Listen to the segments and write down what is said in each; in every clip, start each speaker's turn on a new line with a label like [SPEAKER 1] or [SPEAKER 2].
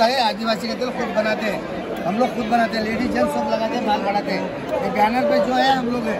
[SPEAKER 1] लगता है आदिवासी का तेल खुद बनाते हैं हम लोग खुद बनाते हैं लेडीज जेंट्स सब लगाते हैं माल बढ़ाते हैं ये बैनर पे जो है हम लोग है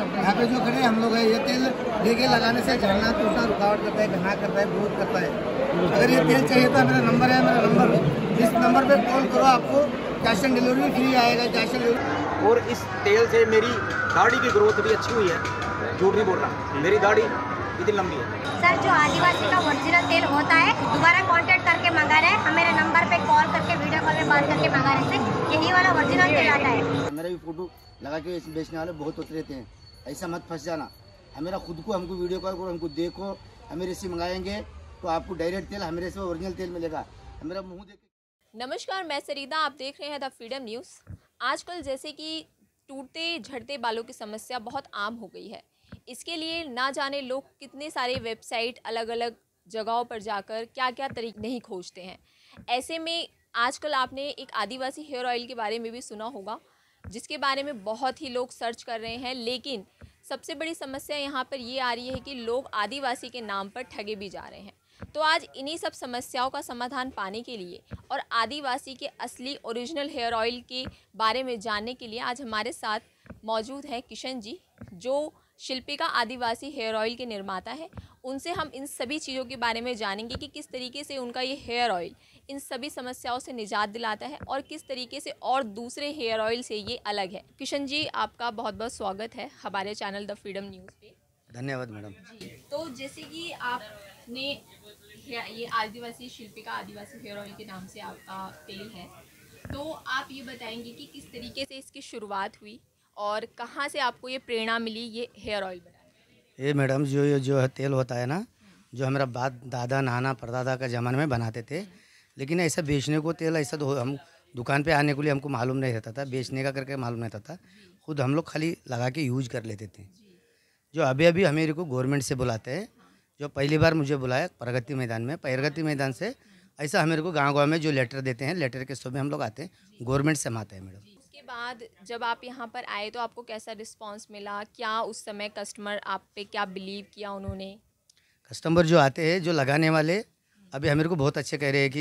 [SPEAKER 1] यहाँ पे जो खड़े हम लोग है ये तेल लेके लगाने से झरना टूटना रुकावट करता है घना करता है बहुत करता है अगर ये तेल चाहिए तो मेरा नंबर है मेरा नंबर इस नंबर पर कॉल करो आपको कैश ऑन डिलीवरी फ्री आएगा कैश ऑन डिलीवरी
[SPEAKER 2] और इस तेल से मेरी गाड़ी की ग्रोथ भी अच्छी हुई है झूठ नहीं बोल रहा मेरी गाड़ी इतनी लंबी है
[SPEAKER 1] सर जो आदिवासी का ओरिजिनल तेल होता है दोबारा कॉन्टेक्ट करके मंगा रहे हैं हमारे नंबर पे कॉल करके वीडियो कॉल में बात करके मंगा रहे थे यही वाला ओरिजिनल कहलाता है मेरा भी फोटो लगा के बेचने वाले बहुत होते रहते हैं ऐसा मत फंस जाना हमेरा खुद को हमको वीडियो कॉल करो हमको देखो हमेरे से मंगाएंगे तो आपको डायरेक्ट तेल हमारे से ओरिजिनल तेल मिलेगा हमारा मुँह देख
[SPEAKER 2] नमस्कार मैं सरीदा आप देख रहे हैं द फ्रीडम न्यूज़ आजकल जैसे कि टूटते झड़ते बालों की समस्या बहुत आम हो गई है इसके लिए ना जाने लोग कितने सारे वेबसाइट अलग अलग जगहों पर जाकर क्या क्या तरीके नहीं खोजते हैं ऐसे में आजकल आपने एक आदिवासी हेयर ऑयल के बारे में भी सुना होगा जिसके बारे में बहुत ही लोग सर्च कर रहे हैं लेकिन सबसे बड़ी समस्या यहाँ पर ये आ रही है कि लोग आदिवासी के नाम पर ठगे भी जा रहे हैं तो आज इन्हीं सब समस्याओं का समाधान पाने के लिए और आदिवासी के असली ओरिजिनल हेयर ऑयल के बारे में जानने के लिए आज हमारे साथ मौजूद हैं किशन जी जो शिल्पिका आदिवासी हेयर ऑयल के निर्माता हैं उनसे हम इन सभी चीज़ों के बारे में जानेंगे कि किस तरीके से उनका ये हेयर ऑयल इन सभी समस्याओं से निजात दिलाता है और किस तरीके से और दूसरे हेयर ऑयल से ये अलग है किशन जी आपका बहुत बहुत स्वागत है हमारे चैनल द फ्रीडम न्यूज़ पे धन्यवाद मैडम जी तो जैसे कि आपने ये आदिवासी शिल्पिका आदिवासी हेयर ऑयल के नाम से आपका तेल है तो आप ये बताएंगे कि किस तरीके से इसकी शुरुआत हुई और कहाँ से आपको ये प्रेरणा मिली ये हेयर ऑयल
[SPEAKER 1] बनाने ये मैडम जो ये जो है तेल होता है ना जो हमारा बाप दादा नाना परदादा का ज़माने में बनाते थे लेकिन ऐसा बेचने को तेल ऐसा तो हम दुकान पे आने के लिए हमको मालूम नहीं रहता था बेचने का करके मालूम नहीं रहता था खुद हम लोग खाली लगा के यूज कर लेते थे जो अभी अभी हमेरे को गवर्नमेंट से बुलाते हैं जो पहली बार मुझे बुलाया प्रगति मैदान में प्रगति मैदान से ऐसा हमेरे को गाँव गाँव में जो लेटर देते हैं लेटर के सब में हम लोग आते हैं गवर्नमेंट से हम आते हैं मैडम
[SPEAKER 2] उसके बाद जब आप यहाँ पर आए तो आपको कैसा रिस्पांस मिला क्या उस समय कस्टमर आप पे क्या बिलीव किया उन्होंने
[SPEAKER 1] कस्टमर जो आते हैं जो लगाने वाले अभी हमेरे को बहुत अच्छे कह रहे हैं कि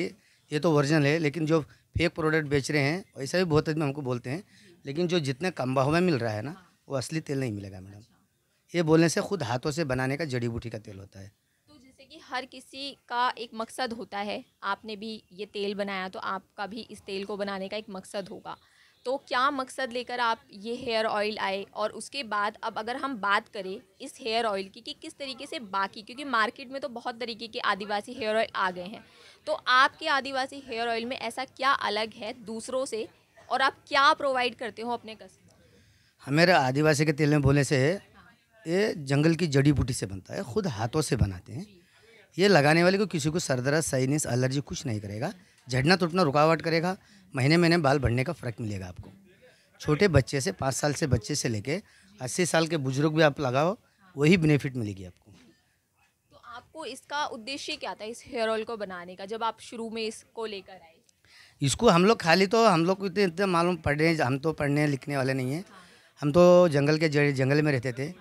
[SPEAKER 1] ये तो ओरिजिनल है लेकिन जो फेक प्रोडक्ट बेच रहे हैं वैसा भी बहुत हमको बोलते हैं लेकिन जो जितने कम भाव में मिल रहा है ना वो असली तेल नहीं मिलेगा मैडम ये बोलने से खुद हाथों से बनाने का जड़ी बूटी का तेल होता है
[SPEAKER 2] तो जैसे कि हर किसी का एक मकसद होता है आपने भी ये तेल बनाया तो आपका भी इस तेल को बनाने का एक मकसद होगा तो क्या मकसद लेकर आप ये हेयर ऑयल आए और उसके बाद अब अगर हम बात करें इस हेयर ऑयल की कि किस तरीके से बाकी क्योंकि मार्केट में तो बहुत तरीके के आदिवासी हेयर ऑयल आ गए हैं तो आपके आदिवासी हेयर ऑयल में ऐसा क्या अलग है दूसरों से और आप क्या प्रोवाइड करते हो अपने कस्टमर
[SPEAKER 1] हमारे आदिवासी के तेल में बोले से ये जंगल की जड़ी बूटी से बनता है खुद हाथों से बनाते हैं ये लगाने वाले को किसी को सरदर्द साइनस एलर्जी कुछ नहीं करेगा झड़ना टूटना रुकावट करेगा महीने महीने बाल बढ़ने का फ़र्क मिलेगा आपको छोटे बच्चे से पाँच साल से बच्चे से लेके अस्सी साल के बुजुर्ग भी आप लगाओ वही बेनिफिट मिलेगी आपको
[SPEAKER 2] तो आपको इसका उद्देश्य क्या था इस हेयर ऑयल को बनाने का जब आप शुरू में इसको लेकर आए
[SPEAKER 1] इसको हम लोग खाली तो हम लोग को इतने इतने मालूम पढ़ रहे हैं हम तो पढ़ने लिखने वाले नहीं हैं हाँ। हम तो जंगल के जंगल में रहते थे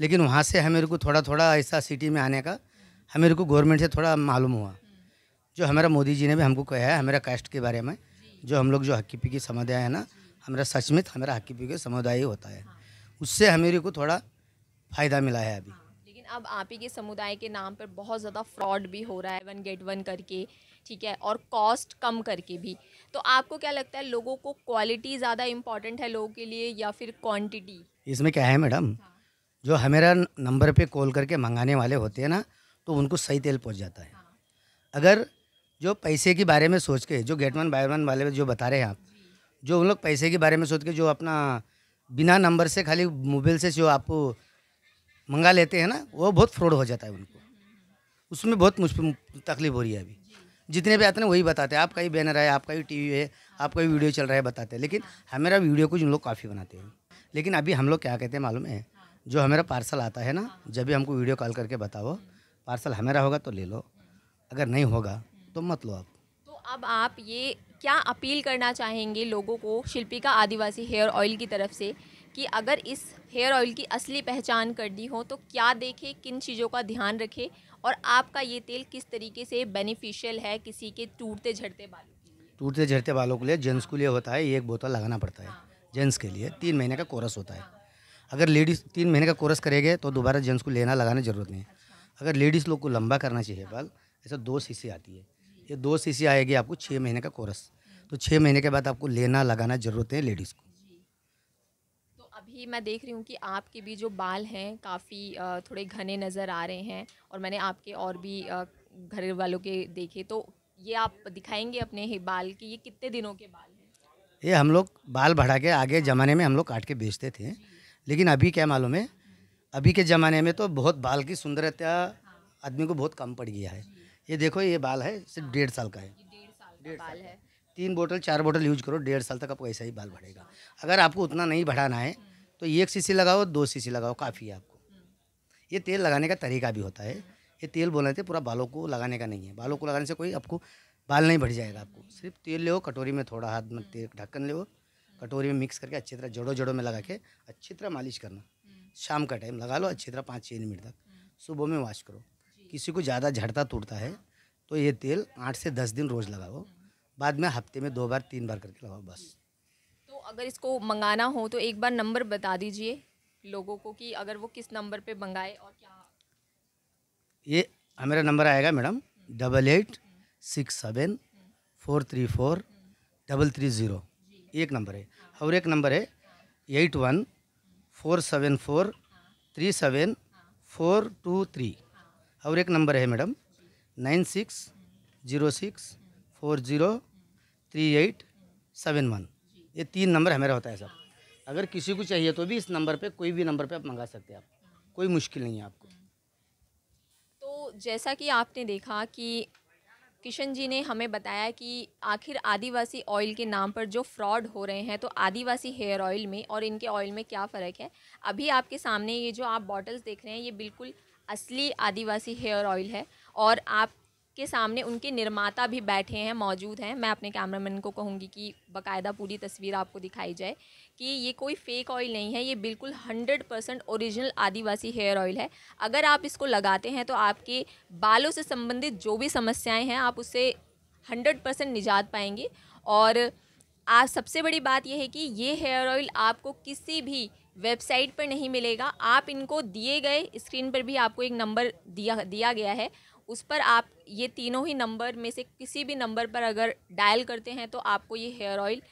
[SPEAKER 1] लेकिन वहाँ से हमें को थोड़ा थोड़ा ऐसा सिटी में आने का हमें को गवर्नमेंट से थोड़ा मालूम हुआ जो हमारा मोदी जी ने भी हमको कहा है हमारा कास्ट के बारे में जो हम लोग जो हक्की पिकी समुदाय है ना हमारा सचमित हमारा हक्की पी के समुदाय होता है उससे हमेरे को थोड़ा फ़ायदा मिला है अभी
[SPEAKER 2] लेकिन अब आप ही के समुदाय के नाम पर बहुत ज़्यादा फ्रॉड भी हो रहा है वन गेट वन करके ठीक है और कॉस्ट कम करके भी तो आपको क्या लगता है लोगों को क्वालिटी ज़्यादा इम्पॉर्टेंट है लोगों के लिए या फिर क्वांटिटी
[SPEAKER 1] इसमें क्या है मैडम जो हमारा नंबर पे कॉल करके मंगाने वाले होते हैं ना तो उनको सही तेल पहुंच जाता है हाँ। अगर जो पैसे के बारे में सोच के जो गेट वन बाय वन वाले जो बता रहे हैं आप जो उन लोग पैसे के बारे में सोच के जो अपना बिना नंबर से खाली मोबाइल से जो आप मंगा लेते हैं ना वो बहुत फ्रॉड हो जाता है उनको उसमें बहुत मुझ तकलीफ हो रही है अभी जितने भी आते हैं वही बताते हैं आपका ही बैनर है आपका ही टीवी है आपका ही वीडियो चल रहा है बताते हैं लेकिन हमारा वीडियो कुछ उन लोग काफ़ी बनाते हैं लेकिन अभी हम लोग क्या कहते हैं मालूम है जो हमारा पार्सल आता है ना जब भी हमको वीडियो कॉल करके बताओ पार्सल हमारा होगा तो ले लो अगर नहीं होगा तो मत मतलब लो आप
[SPEAKER 2] तो अब आप ये क्या अपील करना चाहेंगे लोगों को शिल्पी का आदिवासी हेयर ऑयल की तरफ से कि अगर इस हेयर ऑयल की असली पहचान करनी हो तो क्या देखें किन चीज़ों का ध्यान रखें और आपका ये तेल किस तरीके से बेनिफिशियल है किसी के टूटते झड़ते बालों
[SPEAKER 1] टूटते झड़ते बालों के लिए जेंट्स के लिए होता है एक बोतल लगाना पड़ता है जेंट्स के लिए तीन महीने का कोरस होता है अगर लेडीज़ तीन महीने का कोरस करेंगे तो दोबारा जेंट्स को लेना लगाने जरूरत नहीं है अगर लेडीज़ लोग को लंबा करना चाहिए बाल ऐसा दो शीशी आती है ये दो शीशी आएगी आपको छः महीने का कोरस तो छः महीने के बाद आपको लेना लगाना ज़रूरत है लेडीज़ को
[SPEAKER 2] तो अभी मैं देख रही हूँ कि आपके भी जो बाल हैं काफ़ी थोड़े घने नज़र आ रहे हैं और मैंने आपके और भी घर वालों के देखे तो ये आप दिखाएंगे अपने ही बाल की ये कितने दिनों के बाल
[SPEAKER 1] हैं ये हम लोग बाल बढ़ा के आगे ज़माने में हम लोग काट के बेचते थे लेकिन अभी क्या मालूम है अभी के ज़माने में तो बहुत बाल की सुंदरता हाँ। आदमी को बहुत कम पड़ गया है ये देखो ये बाल है सिर्फ हाँ। डेढ़ साल का है डेढ़ साल है तीन बोतल चार बोतल यूज करो डेढ़ साल तक आपको ऐसा ही बाल बढ़ेगा अगर आपको उतना नहीं बढ़ाना है हम्म। तो एक सीसी लगाओ दो सीसी लगाओ काफ़ी है आपको हम्म। ये तेल लगाने का तरीका भी होता है हम्म। ये तेल बोल रहे थे पूरा बालों को लगाने का नहीं है बालों को लगाने से कोई आपको बाल नहीं बढ़ जाएगा आपको सिर्फ तेल ले कटोरी में थोड़ा हाथ में तेल ढक्कन ले कटोरी में मिक्स करके अच्छी तरह जड़ों जड़ों में लगा के अच्छी तरह मालिश करना शाम का टाइम लगा लो अच्छी तरह पाँच छः मिनट तक सुबह में वॉश करो किसी को ज़्यादा झड़ता टूटता है तो ये तेल आठ से दस दिन रोज़ लगाओ बाद में हफ्ते में दो बार तीन बार करके लगाओ बस
[SPEAKER 2] तो अगर इसको मंगाना हो तो एक बार नंबर बता दीजिए लोगों को कि अगर वो किस नंबर पे मंगाए और क्या
[SPEAKER 1] ये हमारा नंबर आएगा madam double eight six seven four three four double three zero एक नंबर है और एक नंबर है eight one four seven four three seven four two three और एक नंबर है madam nine six zero six four zero three eight seven one ये तीन नंबर हमारा होता है सर अगर किसी को चाहिए तो भी इस नंबर पे कोई भी नंबर पे आप मंगा सकते हैं आप कोई मुश्किल नहीं है आपको
[SPEAKER 2] तो जैसा कि आपने देखा कि किशन जी ने हमें बताया कि आखिर आदिवासी ऑयल के नाम पर जो फ्रॉड हो रहे हैं तो आदिवासी हेयर ऑयल में और इनके ऑयल में क्या फ़र्क है अभी आपके सामने ये जो आप बॉटल्स देख रहे हैं ये बिल्कुल असली आदिवासी हेयर ऑयल है और आपके सामने उनके निर्माता भी बैठे हैं मौजूद हैं मैं अपने कैमरामैन को कहूँगी कि बाकायदा पूरी तस्वीर आपको दिखाई जाए कि ये कोई फेक ऑयल नहीं है ये बिल्कुल hundred percent original Adivasi hair oil है अगर आप इसको लगाते हैं तो आपके बालों से संबंधित जो भी समस्याएं हैं आप उससे हंड्रेड परसेंट निजात पाएंगे और आज सबसे बड़ी बात यह है कि ये हेयर ऑयल आपको किसी भी वेबसाइट पर नहीं मिलेगा आप इनको दिए गए स्क्रीन पर भी आपको एक नंबर दिया दिया गया है उस पर आप ये तीनों ही नंबर में से किसी भी नंबर पर अगर डायल करते हैं तो आपको ये हेयर ऑयल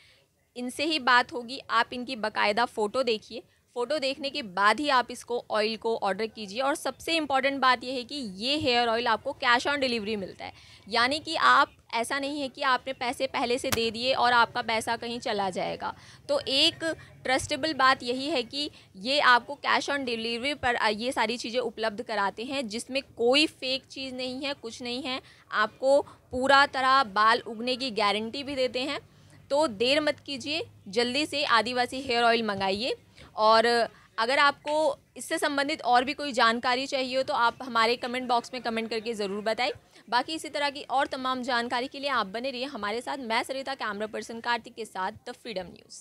[SPEAKER 2] इनसे ही बात होगी आप इनकी बाकायदा फ़ोटो देखिए फ़ोटो देखने के बाद ही आप इसको ऑयल को ऑर्डर कीजिए और सबसे इम्पॉर्टेंट बात यह है कि ये हेयर ऑयल आपको कैश ऑन डिलीवरी मिलता है यानी कि आप ऐसा नहीं है कि आपने पैसे पहले से दे दिए और आपका पैसा कहीं चला जाएगा तो एक ट्रस्टेबल बात यही है कि ये आपको कैश ऑन डिलीवरी पर ये सारी चीज़ें उपलब्ध कराते हैं जिसमें कोई फेक चीज़ नहीं है कुछ नहीं है आपको पूरा तरह बाल उगने की गारंटी भी देते हैं तो देर मत कीजिए जल्दी से आदिवासी हेयर ऑयल मंगाइए और अगर आपको इससे संबंधित और भी कोई जानकारी चाहिए हो तो आप हमारे कमेंट बॉक्स में कमेंट करके ज़रूर बताएं बाकी इसी तरह की और तमाम जानकारी के लिए आप बने रहिए हमारे साथ मैं सरिता कैमरा पर्सन कार्तिक के साथ द फ्रीडम न्यूज़